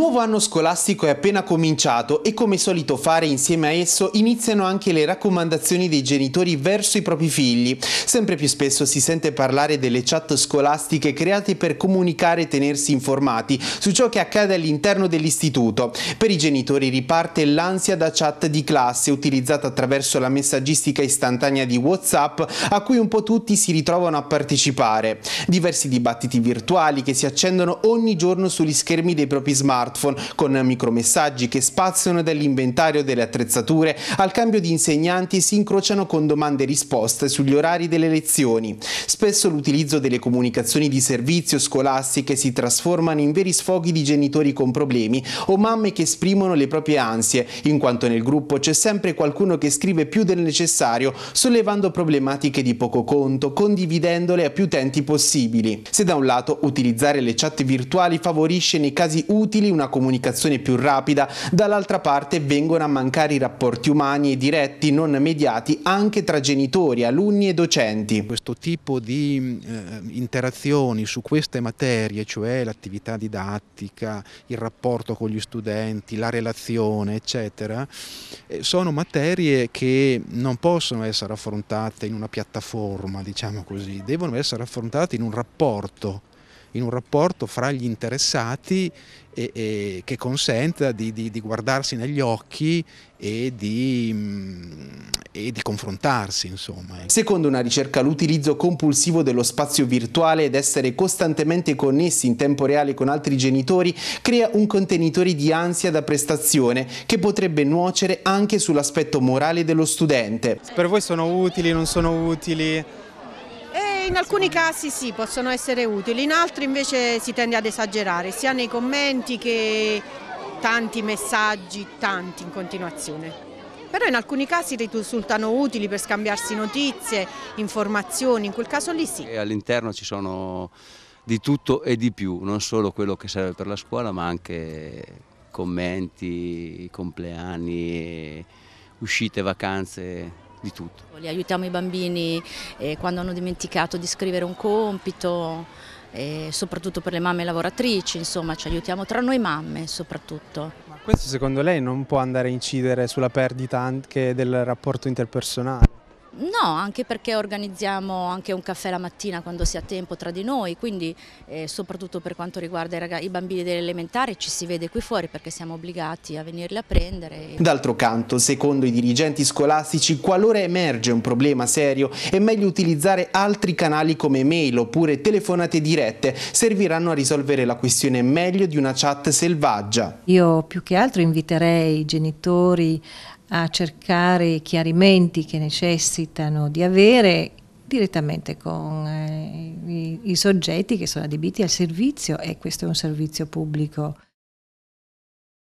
nuovo anno scolastico è appena cominciato e come solito fare insieme a esso iniziano anche le raccomandazioni dei genitori verso i propri figli. Sempre più spesso si sente parlare delle chat scolastiche create per comunicare e tenersi informati su ciò che accade all'interno dell'istituto. Per i genitori riparte l'ansia da chat di classe utilizzata attraverso la messaggistica istantanea di Whatsapp a cui un po' tutti si ritrovano a partecipare. Diversi dibattiti virtuali che si accendono ogni giorno sugli schermi dei propri smartphone smartphone con micromessaggi che spaziano dall'inventario delle attrezzature al cambio di insegnanti si incrociano con domande e risposte sugli orari delle lezioni. Spesso l'utilizzo delle comunicazioni di servizio scolastiche si trasformano in veri sfoghi di genitori con problemi o mamme che esprimono le proprie ansie, in quanto nel gruppo c'è sempre qualcuno che scrive più del necessario, sollevando problematiche di poco conto, condividendole a più utenti possibili. Se da un lato utilizzare le chat virtuali favorisce nei casi utili una una comunicazione più rapida, dall'altra parte vengono a mancare i rapporti umani e diretti non mediati anche tra genitori, alunni e docenti. Questo tipo di eh, interazioni su queste materie, cioè l'attività didattica, il rapporto con gli studenti, la relazione, eccetera, eh, sono materie che non possono essere affrontate in una piattaforma, diciamo così, devono essere affrontate in un rapporto in un rapporto fra gli interessati e, e, che consenta di, di, di, guardarsi negli occhi e di, mm, e di confrontarsi. Insomma. Ecco. Secondo una ricerca l'utilizzo compulsivo dello spazio virtuale ed essere costantemente connessi in tempo reale con altri genitori crea un contenitore di ansia da prestazione che potrebbe nuocere anche sull'aspetto morale dello studente. Per voi sono utili, non sono utili? in alcuni casi sì, possono essere utili, in altri invece si tende ad esagerare, sia nei commenti che tanti messaggi, tanti in continuazione. Però in alcuni casi risultano utili per scambiarsi notizie, informazioni, in quel caso lì sì. All'interno ci sono di tutto e di più, non solo quello che serve per la scuola ma anche commenti, compleanni, uscite, vacanze, di tutto. Li aiutiamo i bambini eh, quando hanno dimenticato di scrivere un compito, eh, soprattutto per le mamme lavoratrici, insomma ci aiutiamo tra noi mamme soprattutto. Ma questo secondo lei non può andare a incidere sulla perdita anche del rapporto interpersonale? No, anche perché organizziamo anche un caffè la mattina quando si ha tempo tra di noi, quindi eh, soprattutto per quanto riguarda i, ragazzi, i bambini dell'elementare ci si vede qui fuori perché siamo obbligati a venirli a prendere. D'altro canto, secondo i dirigenti scolastici, qualora emerge un problema serio è meglio utilizzare altri canali come mail oppure telefonate dirette, serviranno a risolvere la questione meglio di una chat selvaggia. Io più che altro inviterei i genitori a cercare i chiarimenti che necessitano di avere direttamente con eh, i, i soggetti che sono adibiti al servizio e questo è un servizio pubblico.